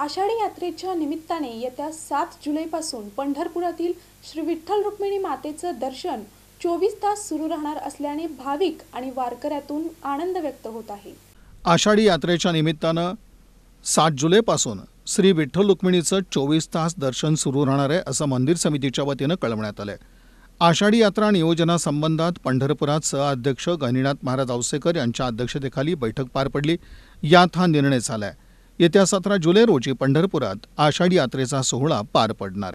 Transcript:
आषाढी यात्रेच्या निमित्ताने येत्या सात जुलैपासून पंढरपुरातील श्री विठ्ठल रुक्मिणी मातेचं दर्शन चोवीस तास सुरू राहणार असल्याने भाविक आणि वारकऱ्यातून आनंद व्यक्त होत आहे आषाढी यात्रेच्या निमित्तानं सात जुलैपासून श्री विठ्ठल रुक्मिणीचं चोवीस तास दर्शन सुरू राहणार आहे असं मंदिर समितीच्या वतीनं कळवण्यात आलं आहे आषाढी यात्रा नियोजनासंबंधात पंढरपुरात सहअध्यक्ष गणिनाथ महाराज औसेकर यांच्या अध्यक्षतेखाली बैठक पार पडली यात हा निर्णय झाला आहे येत्या सतरा जुलै रोजी पंढरपुरात आषाढी यात्रेचा सोहळा पार पडणार